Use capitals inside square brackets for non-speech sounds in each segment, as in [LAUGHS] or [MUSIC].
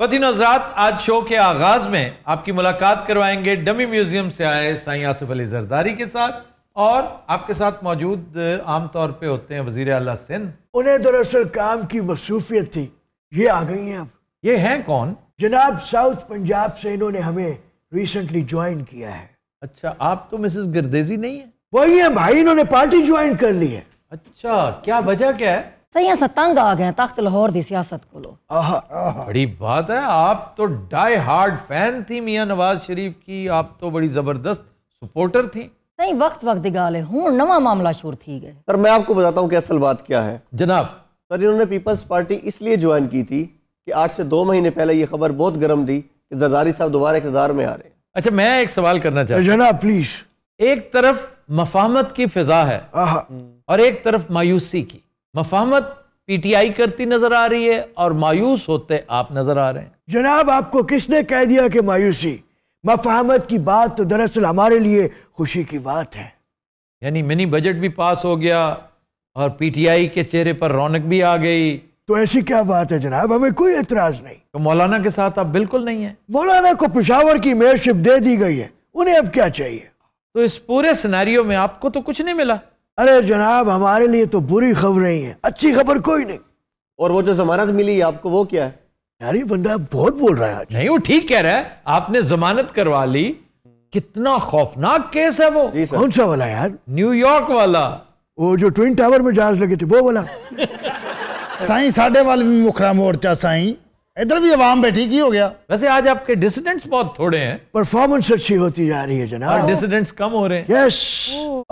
फती हजरात आज शो के आगाज में आपकी मुलाकात करवाएंगे डमी म्यूजियम से आए साई आसिफ अली जरदारी के साथ और आपके साथ मौजूद आमतौर पे होते हैं वजीर अला सिंध उन्हें दरअसल काम की मसरूफियत थी ये आ गई हैं अब ये हैं कौन जनाब साउथ पंजाब से इन्होंने हमें रिसेंटली ज्वाइन किया है अच्छा आप तो मिसेस गिरदेजी नहीं है वही है भाई इन्होंने पार्टी ज्वाइन कर ली है अच्छा क्या वजह क्या है सही असा तंग आ गए तख्त लाहौर की सियासत को बड़ी बात है आप तो डाई हार्ड फैन थी मियाँ नवाज शरीफ की आप तो बड़ी जबरदस्त सपोर्टर थी सही वक्त वक्त की गाल हूँ नवा मामला शुरू थी गए सर मैं आपको बताता हूँ कि असल बात क्या है जनाब सर इन्होंने पीपल्स पार्टी इसलिए ज्वाइन की थी की आज से दो महीने पहले ये खबर बहुत गर्म थी की जरदारी साहब दोबारा इकतदार में आ रहे हैं अच्छा मैं एक सवाल करना चाहता हूँ जनाब प्लीज एक तरफ मफाहमत की फिजा है और एक तरफ मायूसी की मफामत पीटीआई करती नजर आ रही है और मायूस होते आप नजर आ रहे हैं जनाब आपको किसने कह दिया कि मायूसी मफामत की बात तो दरअसल हमारे लिए खुशी की बात है यानी मिनी बजट भी पास हो गया और पीटीआई के चेहरे पर रौनक भी आ गई तो ऐसी क्या बात है जनाब हमें कोई एतराज नहीं तो मौलाना के साथ आप बिल्कुल नहीं है मौलाना को पिशावर की मेयरशिप दे दी गई है उन्हें अब क्या चाहिए तो इस पूरे सिनेरियो में आपको तो कुछ नहीं मिला अरे जनाब हमारे लिए तो बुरी खबर ही है अच्छी खबर कोई नहीं और वो जो जमानत मिली आपको वो क्या है यार ये बंदा बहुत बोल रहा है आज नहीं वो ठीक कह रहा है आपने जमानत करवा ली कितना खौफनाक केस है वो कौन सा वाला यार न्यूयॉर्क वाला वो जो ट्विन टावर में जहाज लगे थे वो वाला [LAUGHS] साई साढ़े वाले मुखरा मोर्चा साई इधर भी आवाम बैठी की हो गया वैसे आज आपके डिसिडेंट्स बहुत थोड़े हैं परफॉर्मेंस अच्छी होती जा रही है जनाब और डिसिडेंट्स कम हो रहे हैं यस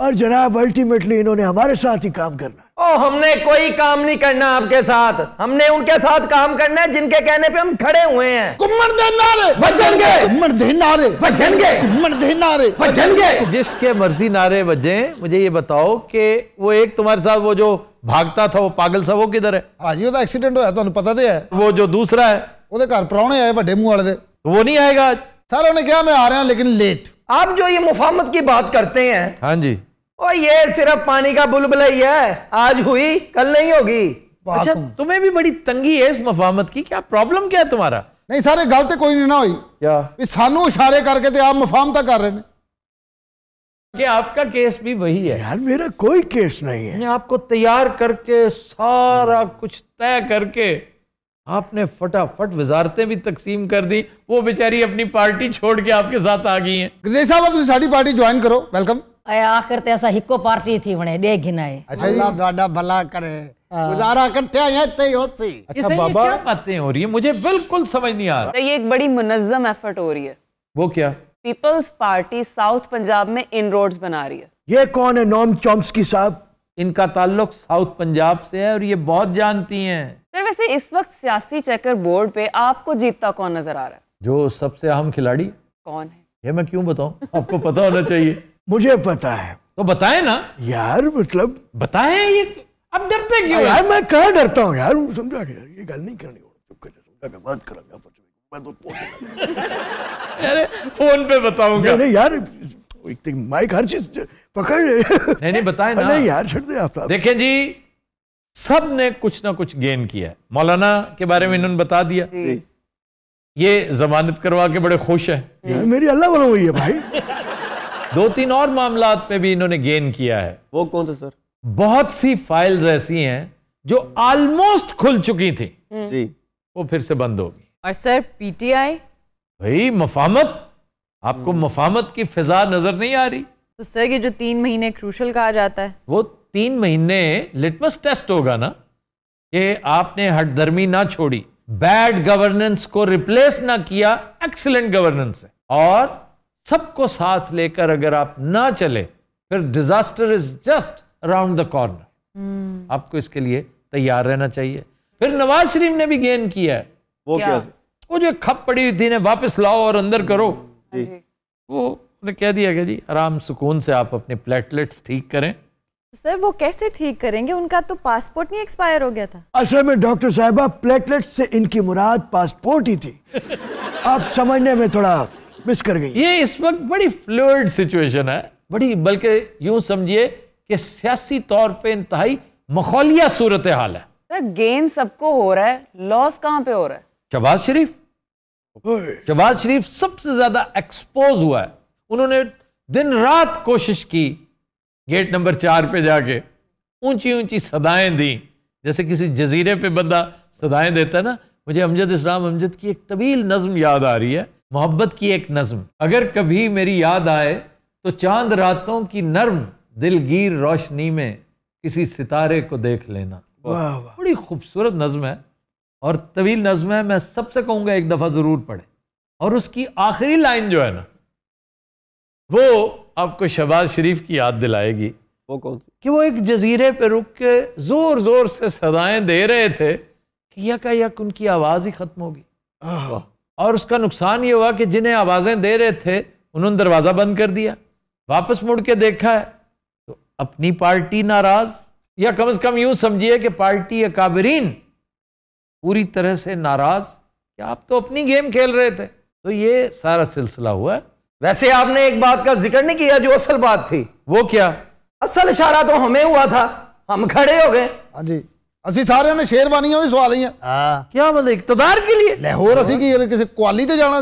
और जनाब अल्टीमेटली इन्होंने हमारे साथ ही काम करना हमने कोई काम नहीं करना आपके साथ हमने उनके साथ काम करना है जिनके कहने पे हम खड़े हुए हैं कुमर दे नारे बजनगे कुमर दे नारे बजनगे कुमर दे नारे बजनगे जिसके मर्जी नारे बजे मुझे ये बताओ कि वो एक तुम्हारे साथ वो जो भागता था वो पागल सा वो किधर है आज ये ही एक्सीडेंट हुआ ਤੁਹਾਨੂੰ ਪਤਾ ਤੇ ਹੈ वो जो दूसरा है ਉਹਦੇ ਘਰ ਪਰੌਣੇ ਆਏ ਵੱਡੇ ਮੂੰਹ ਵਾਲੇ ਦੇ वो नहीं आएगा आज सर उन्होंने क्या मैं आ रहा हूँ लेकिन लेट आप जो ये मुफामत की बात करते हैं हाँ जी और ये सिर्फ पानी का बुलबुला ही है आज हुई कल नहीं होगी अच्छा तुम्हें भी बड़ी तंगी है इस मफामत की क्या प्रॉब्लम क्या है तुम्हारा नहीं सारे गलत कोई नहीं ना हुई ਹੋਈ ਯਾ ਸਾਨੂੰ ਇਸ਼ਾਰੇ आप ਤੇ कर रहे कि आपका केस भी वही है यार मेरा कोई केस नहीं है आपको तैयार करके सारा कुछ तय करके आपने फटाफट वजारतें भी तकसीम कर दी वो बेचारी अपनी पार्टी छोड़ के आपके साथ आ गई है पार्टी ज्वाइन करो वेलकम आखिर तो असां हिकु पार्टी थी वणे ॾे घिनाए अच्छा अल्लाह दादा भला करे गुजारा करते हैं ही होसी अच्छा बाबा क्या बातें हो रही है मुझे बिल्कुल समझ नहीं आ रहा तो ये एक बड़ी मुनज़म एफर्ट हो रही है वो क्या पीपल्स पार्टी साउथ पंजाब में इन रोड्स बना रही है ये कौन है नोम चॉम्स्की साहब इनका ताल्लुक साउथ पंजाब से है और ये बहुत जानती हैं सर वैसे इस वक्त सियासी चेकर बोर्ड पे आपको जीतता कौन नजर आ रहा है जो सबसे अहम खिलाड़ी कौन है ये मैं क्यों बताऊं आपको पता होना चाहिए मुझे पता है तो बताए ना यार मतलब बताए ये अब डरते क्यों यार मैं कहा डरता हूँ यार समझा के ये गल नहीं करनी बात करूंगा मैं तो अरे फोन पे बताऊंगा नहीं यार एक तो माइक हर चीज पकड़ नहीं नहीं बताए ना नहीं यार छोड़ दे आप देखें जी सब ने कुछ ना कुछ गेन किया मौलाना के बारे में इन्होंने बता दिया ये जमानत करवा के बड़े खुश है मेरी अल्लाह वाला हुई है भाई दो तीन और मामला पे भी इन्होंने गेन किया है वो कौन सा सर बहुत सी फाइल्स ऐसी हैं जो ऑलमोस्ट खुल चुकी थी हम्म। जी वो फिर से बंद होगी और सर पीटीआई भाई मफामत आपको हम्म। मफामत की फिजा नजर नहीं आ रही तो सर ये जो तीन महीने क्रूशल कहा जाता है वो तीन महीने लिटमस टेस्ट होगा ना कि आपने हटधर्मी ना छोड़ी बैड गवर्नेंस को रिप्लेस ना किया एक्सलेंट गवर्नेंस है और सबको साथ लेकर अगर आप ना चले फिर disaster is just around the corner आपको इसके लिए तैयार रहना चाहिए फिर नवाज शरीफ ने भी गेन किया है वो क्या वो जो खप पड़ी हुई थी ने वापस लाओ और अंदर करो हाँ वो ने कह दिया गया जी आराम सुकून से आप अपने प्लेटलेट्स ठीक करें सर वो कैसे ठीक करेंगे उनका तो पासपोर्ट नहीं एक्सपायर हो गया था असल में डॉक्टर साहबा प्लेटलेट से इनकी मुराद पासपोर्ट ही थी [LAUGHS] आप समझने में थोड़ा मिस कर गई ये इस वक्त बड़ी फ्लूड सिचुएशन है बड़ी बल्कि यूं समझिए कि सियासी तौर पे इंतहाई मखौलिया सूरत हाल है सर गेन सबको हो रहा है लॉस कहां पे हो रहा है शहबाज शरीफ शहबाज शरीफ सबसे ज्यादा एक्सपोज हुआ है उन्होंने दिन रात कोशिश की गेट नंबर चार पे जाके ऊंची ऊंची सदाएं दी जैसे किसी जजीरे पे बंदा सदाएं देता है ना मुझे अमजद इस्लाम अमजद की एक तवील नज्म याद आ रही है मोहब्बत की एक नज्म अगर कभी मेरी याद आए तो चांद रातों की नर्म दिलगीर रोशनी में किसी सितारे को देख लेना बड़ी खूबसूरत नज्म है और तवील नज्म है मैं सबसे कहूँगा एक दफ़ा ज़रूर पढ़े और उसकी आखिरी लाइन जो है ना वो आपको शहबाज शरीफ की याद दिलाएगी वो कौन सी कि वो एक जजीरे पे रुक के ज़ोर ज़ोर से सदाएं दे रहे थे कि यक यक उनकी आवाज़ ही ख़त्म होगी और उसका नुकसान ये हुआ कि जिन्हें आवाज़ें दे रहे थे उन्होंने दरवाज़ा बंद कर दिया वापस मुड़ के देखा है तो अपनी पार्टी नाराज़ या कम से कम यूं समझिए कि पार्टी अकाबरीन पूरी तरह से नाराज़ कि आप तो अपनी गेम खेल रहे थे तो ये सारा सिलसिला हुआ है वैसे आपने एक बात का जिक्र नहीं किया जो असल बात थी वो क्या असल इशारा तो हमें हुआ था हम खड़े हो गए हाँ जी असि सारे ने ਸ਼ੇਰਵਾਨੀਆਂ भी ਸਵਾ ਲਈਆਂ ਹਾਂ ਕੀ ਮਤਲਬ ਇਕਤਦਾਰ ਕੇ ਲਈ ਲਾਹੌਰ ਅਸੀਂ ਕੀ ਕਿਸੇ ਕੁਆਲੀ ਤੇ ਜਾਣਾ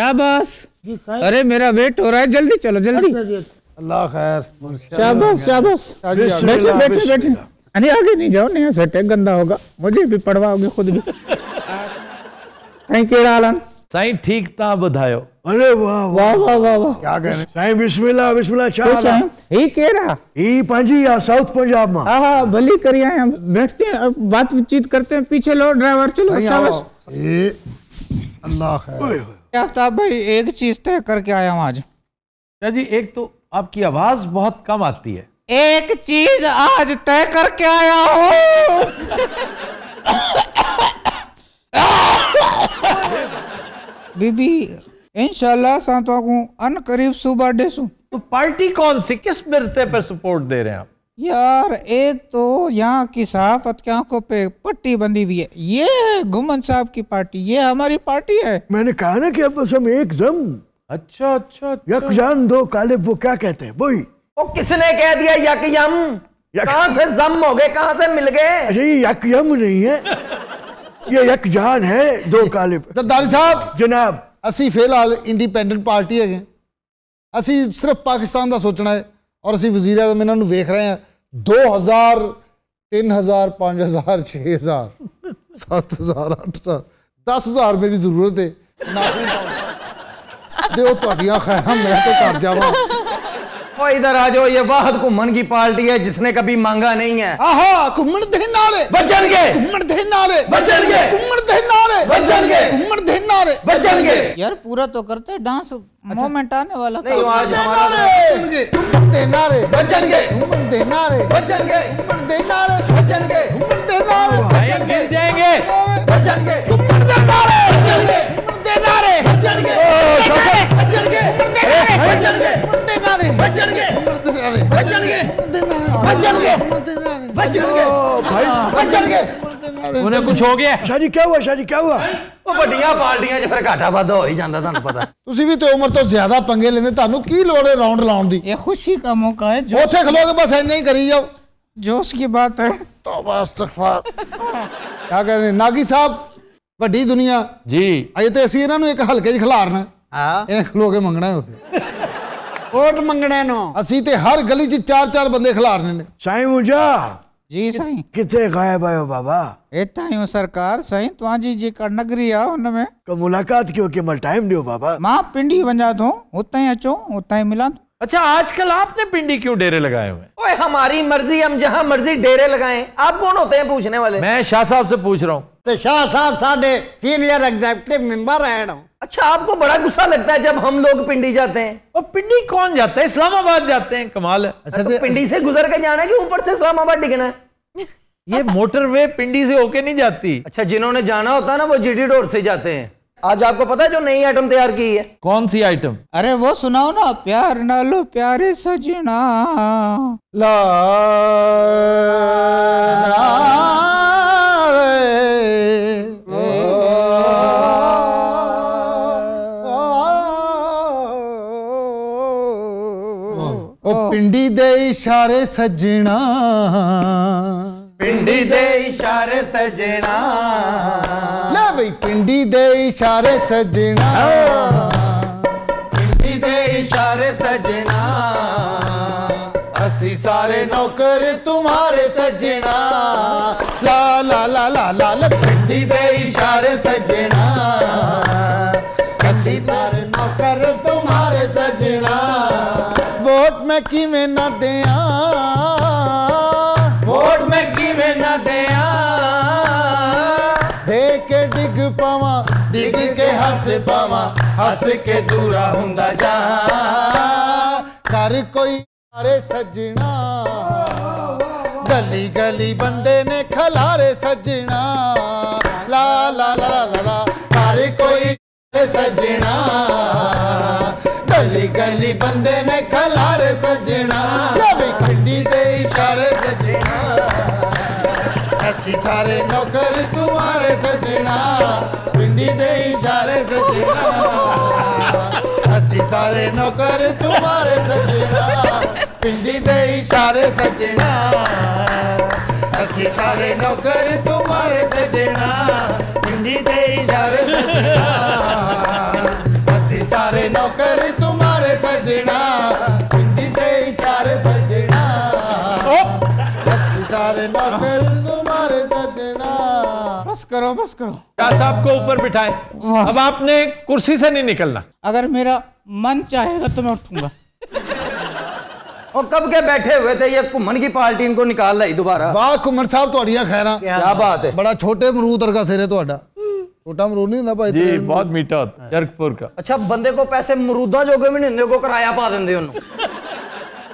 शाबाश अरे मेरा वेट हो रहा है जल्दी चलो जल्दी अल्लाह खैर शाबाश शाबाश बैठे आगे नहीं जाओ गंदा होगा मुझे भी पढ़वाओगे खुद भी हाल आहिनि अरे वाह वाह वाह वाह वाह क्या कह रहे साईं बिस्मिल्लाह बिस्मिल्लाह छा साईं ही रहा ही पंजी या साउथ पंजाब में हां हां भली करी आए हम बैठते हैं बात बातचीत करते हैं पीछे लो ड्राइवर चलो शाबाश ये अल्लाह है आफ्ताब भाई एक चीज तय करके आया हूं आज जी एक तो आपकी आवाज बहुत कम आती है एक चीज आज तय करके आया हूँ बीबी इनशाला असां तव्हांखो अन करीब सुबह डेसू तो पार्टी कौन सी किस मिरते पर सपोर्ट दे रहे हैं आप यार एक तो यहाँ की सहाफत की आंखों पे पट्टी बंधी हुई है ये है घुमन साहब की पार्टी ये हमारी पार्टी है मैंने कहा ना कि अब हम एक जम अच्छा अच्छा, अच्छा। यकजान दो कालिब वो क्या कहते हैं वही वो किसने कह दिया यकयम कहा से जम हो गए कहा से मिल गए अरे यकयम नहीं है ये यकजान है दो काले सरदारी साहब जनाब ਅਸੀਂ ਫਿਲਹਾਲ ਇੰਡੀਪੈਂਡੈਂਟ ਪਾਰਟੀ ਹੈਗੇ ਅਸੀਂ ਸਿਰਫ ਪਾਕਿਸਤਾਨ ਦਾ ਸੋਚਣਾ ਹੈ ਔਰ ਅਸੀਂ ਵਜ਼ੀਰ ਆਜ਼ਮ ਇਹਨਾਂ ਨੂੰ ਵੇਖ ਰਹੇ ਹਾਂ 2000 3000 5000 6000 7000 8000 10000 ਮੇਰੀ ਜ਼ਰੂਰਤ ਹੈ ਨਾ ਦੇਓ ਤੁਹਾਡੀਆਂ ਖੈਰਾਂ ਮੈਂ ਤੇ ਕਰ ਜਾਵਾਂ इधर ਇਧਰ ਆ ਜਾਓ ਇਹ ਵਾਹਦ ਘੁੰਮਣ ਦੀ ਪਾਰਟੀ ਹੈ ਜਿਸਨੇ ਕभी ਮੰਗਾ ਨਹੀਂ नारे यार पूरा तो करते डांस मोमेंट आने वाला नहीं आज हमारा घूमर धीन नारे नारे नारे नारे जाएंगे नारे नारे ओ नारे बचनगे बचनगे बचनगे बचनगे भाई बचनगे उन्हें कुछ हो गया शाह जी क्या हुआ शाह जी क्या हुआ ਉਹ ਵੱਡੀਆਂ ਪਾਰਟੀਆਂ 'ਚ ਫਿਰ ਘਾਟਾ ਵਾਧਾ ਹੋ ਹੀ ਜਾਂਦਾ ਤੁਹਾਨੂੰ ਪਤਾ ਤੁਸੀਂ ਵੀ ਤੇ ਉਮਰ ਤੋਂ ਜ਼ਿਆਦਾ ਪੰਗੇ ਲੈਂਦੇ ਤੁਹਾਨੂੰ ਕੀ ਲੋੜ ਹੈ ਰਾਉਂਡ ਲਾਉਣ ਦੀ ਇਹ ਖੁਸ਼ੀ ਦਾ ਮੌਕਾ ਹੈ ਜੋ ਉੱਥੇ ਖਲੋਗੇ ਬਸ ਇੰਨਾ ਹੀ ਕਰੀ ਜਾਓ जोश की बात है तौबा इस्तगफार क्या कह रहे हैं नागी साहब ਵੱਡੀ ਦੁਨੀਆ ਜੀ ਅਜੇ ਤੇ ਅਸੀਂ ਇਹਨਾਂ ਨੂੰ ਇੱਕ ਹਲਕੇ 'ਚ ਖਿਲਾਰਨਾ ਹਾਂ ਇਹ ਖਲੋ ਕੇ ਮੰਗਣਾ ਹੈ ਉੱਥੇ वोट मंगने ਨੂੰ ਅਸੀਂ ਤੇ ਹਰ ਗਲੀ 'ਚ चार ਚਾਰ ਬੰਦੇ ਖਿਲਾਰਨੇ ਨੇ ਸਾਈਂ ਮੁੰਜਾ जी साई किथे गायब आयो बाबा एता ही सरकार साई साईं तव्हांजी का नगरी आ उन में को मुलाकात क्यों के मल टाइम दियो बाबा मां पिंडी वञा थो उतै अचो उतै ई अच्छा आजकल आपने पिंडी क्यों डेरे लगाए हुए ओए हमारी मर्जी हम जहां मर्जी डेरे लगाएं आप कौन होते हैं पूछने वाले मैं शाह साहब से पूछ रहा हूं तो शाह साहब साढ़े सीनियर एग्जीक्यूटिव मेंबर हैं अच्छा आपको बड़ा गुस्सा लगता है जब हम लोग पिंडी जाते हैं वो पिंडी कौन जाता है इस्लामाबाद जाते हैं कमाल है अच्छा तो पिंडी से गुजर के जाना है कि ऊपर से इस्लामाबाद डिगना है ये मोटरवे पिंडी से होके नहीं जाती अच्छा जिन्होंने जाना होता है ना वो जीडी डोर से जाते हैं आज आपको पता है जो नई आइटम तैयार की है कौन सी आइटम अरे वो सुनाओ ना प्यार ना लो प्यारे सजना ला, ला, ला, ला, ला, ला, ला, ला ओ पिंडी दे इशारे सजना पिंडी दे इशारे सजना ले भाई पिंडी दे इशारे सजना पिंडी दे इशारे सजना असी सारे नौकर तुम्हारे सजना ला ला ला ला ला पिंडी दे इशारे सजना असी सारे किवे ना दया वोट मैं किवे ना दया देख डिग पवा डिग के हस पवा हस के दूरा हों कर कोई सारे सजना गली गली बंदे ने खलारे सजना ला ला ला ला ला कर कोई सजना गली गली बंदे ने इशारे सजना खंडी दे इशारे सजना ਅਸੀਂ ਸਾਰੇ ਨੌਕਰ ਤੁਹਾਰੇ ਸਜਣਾ ਪਿੰਡੀ ਦੇ ਇਸ਼ਾਰੇ ਸਜਣਾ ਅਸੀਂ ਸਾਰੇ ਨੌਕਰ ਤੁਹਾਰੇ ਸਜਣਾ ਪਿੰਡੀ ਦੇ ਇਸ਼ਾਰੇ ਸਜਣਾ ਅਸੀਂ ਸਾਰੇ ਨੌਕਰ ਤੁਹਾਰੇ ਸਜਣਾ ਪਿੰਡੀ ਦੇ ਇਸ਼ਾਰੇ ਸਜਣਾ ਅਸੀਂ ਸਾਰੇ ਨੌਕਰ ਤੁਹਾਰੇ ਸਜਣਾ बस करो बस करो क्या साहब को ऊपर बिठाए अब आपने कुर्सी से नहीं निकलना अगर मेरा मन चाहेगा तो, तो मैं उठूंगा और कब के बैठे हुए थे ये कुमन की पार्टी इनको निकाल लाई दोबारा वाह कुमन साहब तो अड़िया खैरा क्या बात है बड़ा छोटे मरूद का सिर है थोड़ा छोटा मरूद नहीं भाई जी बहुत मीठा जरकपुर का अच्छा बंदे को पैसे मरूदा जोगे भी नहीं को किराया पा देंगे उन्होंने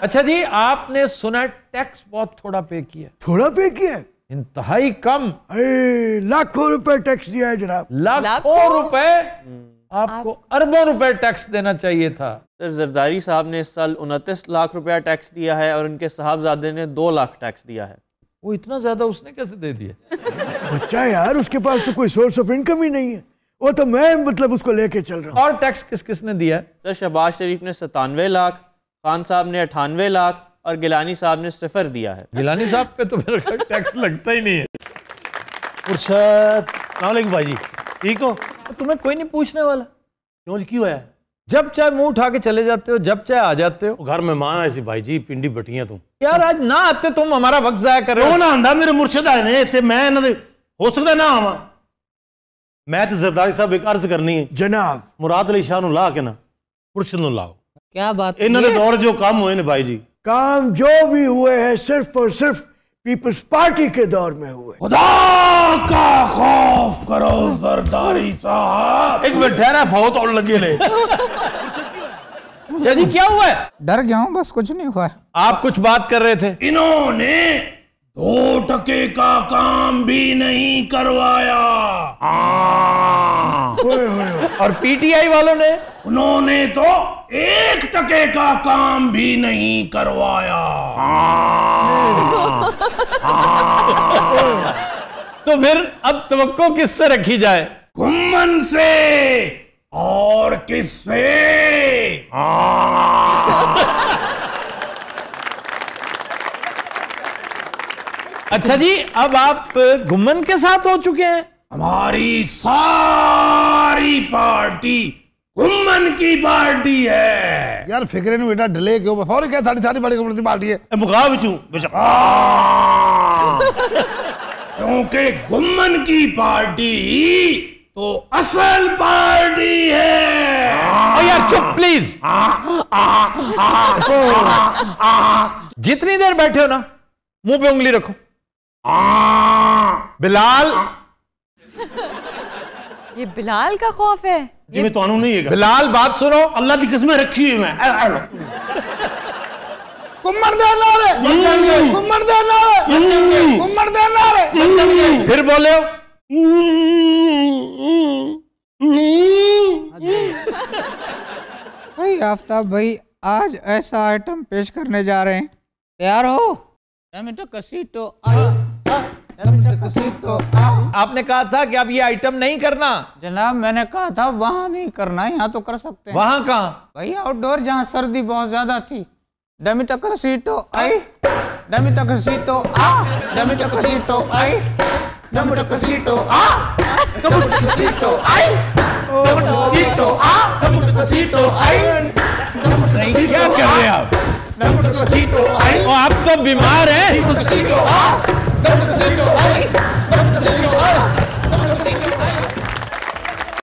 अच्छा जी आपने सुना टैक्स बहुत थोड़ा पे किया थोड़ा पे किया इंतहाई कम लाखों रुपए टैक्स दिया है जनाब लाखों रुपए आपको अरबों रुपए टैक्स देना चाहिए था सर जरदारी साहब ने इस साल उनतीस लाख रुपया टैक्स दिया है और उनके साहबजादे ने दो लाख टैक्स दिया है वो इतना ज्यादा उसने कैसे दे दिया बच्चा यार उसके पास तो कोई सोर्स ऑफ इनकम ही नहीं है वो तो मैं मतलब उसको लेके चल रहा हूँ और टैक्स किस किसने दिया सर शहबाज शरीफ ने सतानवे लाख खान साहब ने अठानवे लाख और गिलानी साहब ने सिफर दिया है गिलानी साहब पे तो मेरा टैक्स लगता ही नहीं है उर्शद भाई ठीक हो तुम्हें कोई नहीं पूछने वाला क्यों क्यों है जब चाहे मुंह उठा के चले जाते हो जब चाहे आ जाते हो घर में मेहमान ऐसी भाई जी पिंडी बटियां तुम तो। यार आज ना आते तुम हमारा वक्त जाया कर रहे हो ना आंदा मेरे मुर्शद आए ने इतने मैं इन्होंने हो सकता ना आवा मैं तो सरदारी साहब एक अर्ज करनी है जनाब मुराद अली शाह ला के ना मुर्शद लाओ क्या बात इन्होंने दौर जो काम हुए ने भाई जी काम जो भी हुए हैं सिर्फ और सिर्फ पीपल्स पार्टी के दौर में हुए खुदा का खौफ करो सरदारी साहब एक मिनट ठहरा फौत और लगे ले जी क्या हुआ डर गया हूं बस कुछ नहीं हुआ आप कुछ बात कर रहे थे इन्होंने दो टके का काम भी नहीं करवाया आ। हाँ। हाँ। और पीटीआई वालों ने उन्होंने तो एक टके का काम भी नहीं करवाया तो फिर अब तवक्को किससे रखी जाए घुमन से और किससे अच्छा जी अब आप घुमन के साथ हो चुके हैं हमारी सारी पार्टी घुमन की पार्टी है यार फिक्र नहीं बेटा डिले क्यों बस और क्या साढ़े चार बड़ी उम्र की पार्टी है मुकाब चू [LAUGHS] क्योंकि घुमन की पार्टी तो असल पार्टी है ओ यार चुप प्लीज जितनी देर बैठे हो ना मुंह पे उंगली रखो आ, बिलाल आ, ये बिलाल का खौफ है ये मैं तो नहीं है बिलाल बात सुनो अल्लाह की कसमें रखी हुई मैं हम्म। हम्म। हम्म। फिर बोले भाई आफ्ताब भाई आज ऐसा आइटम पेश करने जा रहे हैं तैयार हो तो कसी तो आ, आ, आ, आ, आ, आ, आ, आपने कहा था कि आप ये आइटम नहीं करना जनाब मैंने कहा था वहाँ नहीं करना यहाँ तो कर सकते हैं वहाँ कहा भाई आउटडोर जहाँ सर्दी बहुत ज्यादा थी डमी तक सीटो आई दमी तक सीटो आ दमी तक सीटो आई डमी तक सीटो आ दम तक सीटो आई दम तक सीटो आ दम तक सीटो आई दम तक सीटो क्या कर रहे हैं आप दम तक सीटो आई आप तो बीमार हैं Don't put the city on fire. Don't put the city on fire.